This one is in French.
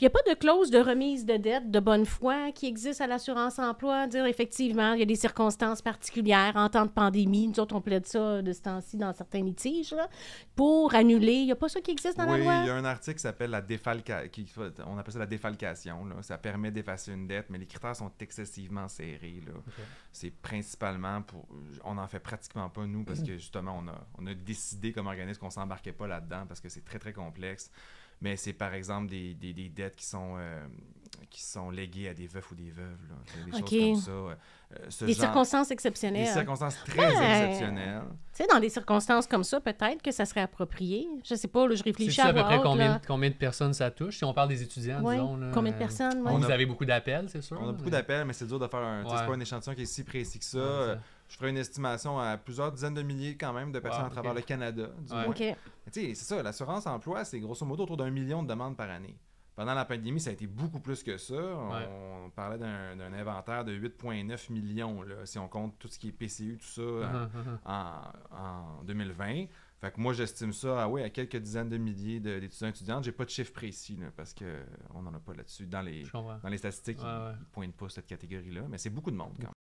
il n'y a pas de clause de remise de dette de bonne foi qui existe à l'assurance emploi. Dire effectivement, il y a des circonstances particulières en temps de pandémie. Nous autres, on plaide ça de ce temps-ci dans certains litiges pour annuler. Il n'y a pas ça qui existe dans la loi. Oui, il y a un article qui s'appelle la défalcation. On appelle ça la défalcation. Là. Ça permet d'effacer une dette, mais les critères sont excessivement serrés. C'est principalement pour. On n'en fait pratiquement pas nous parce que justement, on a, on a décidé comme organisme qu'on ne s'embarquait pas là-dedans parce que c'est très très complexe mais c'est par exemple des, des, dettes qui sont, euh, qui sont léguées à des veufs ou des veuves, là. des choses comme ça. Euh, des circonstances exceptionnelles. Des circonstances très exceptionnelles. Tu sais, dans des circonstances comme ça, peut-être que ça serait approprié. Je sais pas, je réfléchis C'est à, à peu près combien, de, combien de personnes ça touche. Si on parle des étudiants, disons. combien de euh, personnes, on Vous avez beaucoup d'appels, c'est sûr. On a beaucoup d'appels, mais c'est dur de faire un... pas un échantillon qui est si précis que ça je ferais une estimation à plusieurs dizaines de milliers quand même de personnes à travers le Canada. OK. C'est ça, l'assurance emploi, c'est grosso modo autour d'un million de demandes par année. Pendant la pandémie, ça a été beaucoup plus que ça. On, parlait d'un inventaire de 8,9 millions, si on compte tout ce qui est PCU, tout ça, uh-huh, en, 2020. Uh-huh. Fait que moi, j'estime ça à, ah oui, à quelques dizaines de milliers d'étudiants étudiantes. J'ai pas de chiffre précis parce qu'on n'en a pas là-dessus. Dans les, dans les statistiques, ils ne pointent pas cette catégorie-là, mais c'est beaucoup de monde quand même.